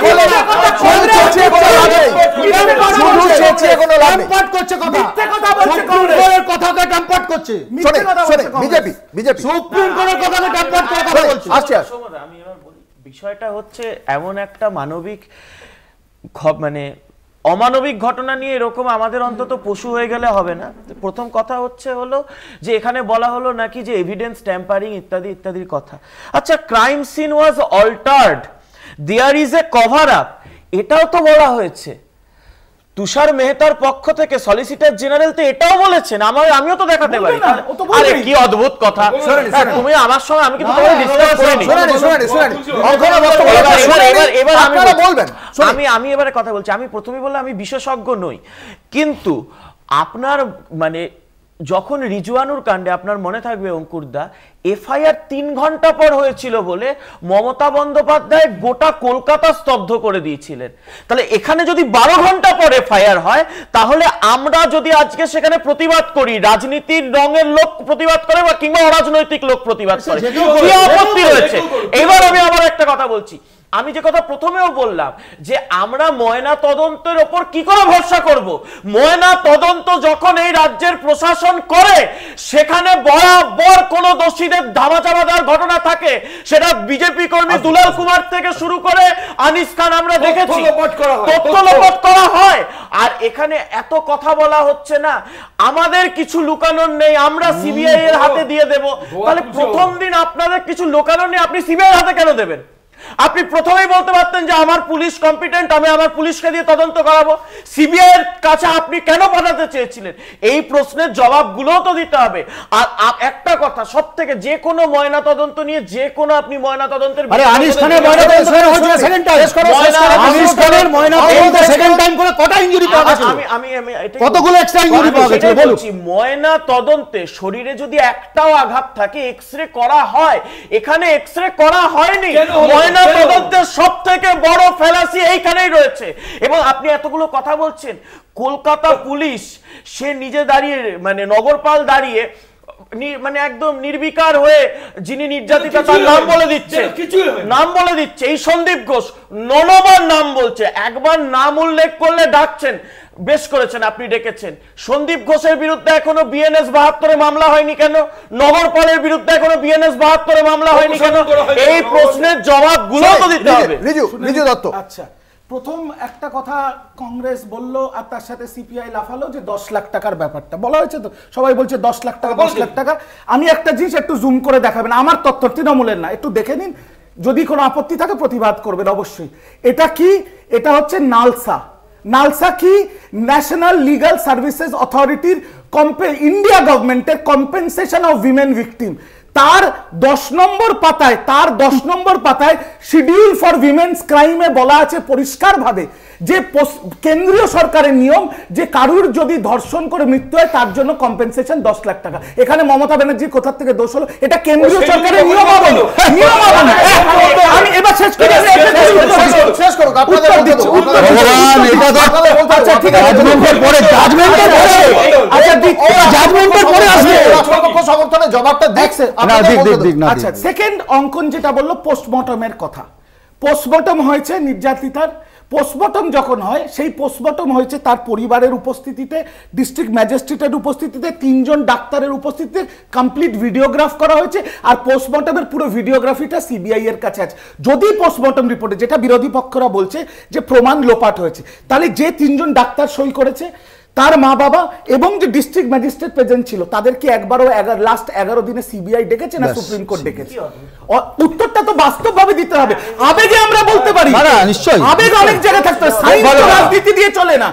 বিষয়টা হচ্ছে এমন একটা মানবিক মানে অমানবিক ঘটনা নিয়ে এরকম আমাদের অন্তত পশু হয়ে গেলে হবে না প্রথম কথা হচ্ছে হলো যে এখানে বলা হলো নাকি যে এভিডেন্স ট্যাম্পারিং ইত্যাদি ইত্যাদির কথা আচ্ছা crime scene was altered there is a cover up এটাও তো বলা হয়েছে তুষার মেহতার পক্ষ থেকে সলিসিটর জেনারেল তো এটাও বলেছেন আমার আমিও তো দেখাতে পারি আরে কি অদ্ভুত কথা হ্যাঁ, তুমি আমার সঙ্গে আমি কিন্তু তোমাকে ডিসকাস করিনি এবার আমি বলবেন আমি আমি এবারে কথা বলছি আমি প্রথমেই বললাম আমি বিশেষজ্ঞ নই কিন্তু আপনার মানে যখন রিজওয়ানুর কাণ্ডে আপনার মনে থাকবে অঙ্কুরদা এফআইআর তিন ঘন্টা পর হয়েছিল বলে মমতা বন্দ্যোপাধ্যায় গোটা কলকাতা স্তব্ধ করে দিয়েছিলেন তাহলে এখানে যদি বারো ঘন্টা পর এফআইআর হয় তাহলে আমরা যদি আজকে সেখানে প্রতিবাদ করি রাজনীতির রঙের লোক প্রতিবাদ করে বা কিংবা অরাজনৈতিক লোক প্রতিবাদ আচ্ছা, করে আপত্তি রয়েছে এবার আমি আমার একটা কথা বলছি আমি যে কথা প্রথমেও বললাম যে আমরা ময়না তদন্তের ওপর কি করে ভরসা করব ময়না তদন্ত যখন এই রাজ্যের প্রশাসন করে সেখানে বরাবর কোন দোষীদের ধামাচাপা দেওয়ার ঘটনা থাকে সেটা বিজেপি কর্মী আচ্ছা, দুলাল আচ্ছা। কুমার থেকে শুরু করে আনিস খান আমরা দেখেছি তথ্য লোপট করা হয় আর এখানে এত কথা বলা হচ্ছে না আমাদের কিছু লুকানোর নেই আমরা সিবিআই এর হাতে দিয়ে দেব তাহলে প্রথম দিন আপনাদের কিছু লুকানোর নেই আপনি সিবিআই হাতে কেন দেবেন আপনি প্রথমেই বলতে পারতেন যে আমার পুলিশ কম্পিটেন্ট আমি আমার পুলিশকে দিয়ে তদন্ত করাবো সিবিআই এর কাছে আপনি কেন পাঠাতে চেয়েছিলেন এই প্রশ্নের জবাবগুলোও তো দিতে হবে আর একটা কথা সব থেকে যে কোনো ময়না তদন্ত নিয়ে যে কোনো আপনি ময়না তদন্তের আনিস খানের ময়না তদন্ত সেকেন্ড টাইম ময়না তদন্ত আপনার কটা করা হয় এখানে করা হয়নি ময়না তদন্তের বড় রয়েছে এবং আপনি এতগুলো কথা বলছেন কলকাতা পুলিশ সে নিজে দাঁড়িয়ে মানে নগরপাল দাঁড়িয়ে মানে একদম নির্বিকার হয়ে যিনি নির্যাতিত তার নাম বলে দিচ্ছে নাম বলে দিচ্ছে এই সন্দীপ ঘোষ ননবার নাম বলছে একবার নাম উল্লেখ করলে ডাকছেন বেশ করেছেন আপনি ডেকেছেন সন্দীপ ঘোষের বিরুদ্ধে এখনো বিএনএস বাহাত্তরে মামলা হয়নি কেন নগরপালের বিরুদ্ধে এখনো বিএনএস বাহাত্তরে মামলা হয়নি কেন এই প্রশ্নের জবাব গুলো তো দিতে হবে রিজু রিজু দত্ত আচ্ছা প্রথম একটা কথা কংগ্রেস বলল আর তার সাথে সিপিআই লাফালো যে দশ লাখ টাকার ব্যাপারটা বলা হয়েছে তো সবাই বলছে দশ লাখ টাকা দশ লাখ টাকা আমি একটা জিনিস একটু জুম করে দেখাবেন আমার তথ্য তৃণমূলের না একটু দেখে নিন যদি কোনো আপত্তি থাকে প্রতিবাদ করবেন অবশ্যই এটা কি এটা হচ্ছে নালসা নালসা কি ন্যাশনাল লিগাল সার্ভিসেস অথরিটির কম্পে ইন্ডিয়া গভর্নমেন্টের কম্পেনসেশন অফ উইমেন ভিকটিম তার দশ নম্বর পাতায় তার দশ নম্বর পাতায় শিডিউল ফর উইমেন্স ক্রাইমে বলা আছে পরিষ্কারভাবে যে কেন্দ্রীয় সরকারের নিয়ম যে কারুর যদি ধর্ষণ করে মৃত্যু হয় তার জন্য কম্পেনসেশন দশ লাখ টাকা এখানে মমতা ব্যানার্জি কোথার থেকে দোষ হলো এটা কেন্দ্রীয় সরকারের নিয়ম হ্যাঁ, হ্যাঁ, হ্যাঁ, আমি এবার শেষ করি শেষ করো আচ্ছা ঠিক আছে তিনজন ডাক্তারের উপস্থিতিতে কমপ্লিট ভিডিওগ্রাফ করা হয়েছে আর পোস্টমর্টমের পুরো ভিডিওগ্রাফিটা সিবিআই এর কাছে আছে যদি পোস্টমর্টম রিপোর্টে যেটা বিরোধী পক্ষরা বলছে যে প্রমাণ লোপাট হয়েছে তাহলে যে তিনজন ডাক্তার সই করেছে তার মা বাবা এবং যে ডিস্ট্রিক্ট ম্যাজিস্ট্রেট প্রেজেন্ট ছিল তাদেরকে একবারও লাস্ট এগারো দিনে সিবিআই ডেকেছে না সুপ্রিম কোর্ট ডেকেছে উত্তরটা তো বাস্তবভাবে দিতে হবে আবেগে আমরা বলতে পারি আবেগ অনেক জায়গায় থাকতে আচ্ছা, রাজনীতি দিয়ে চলে না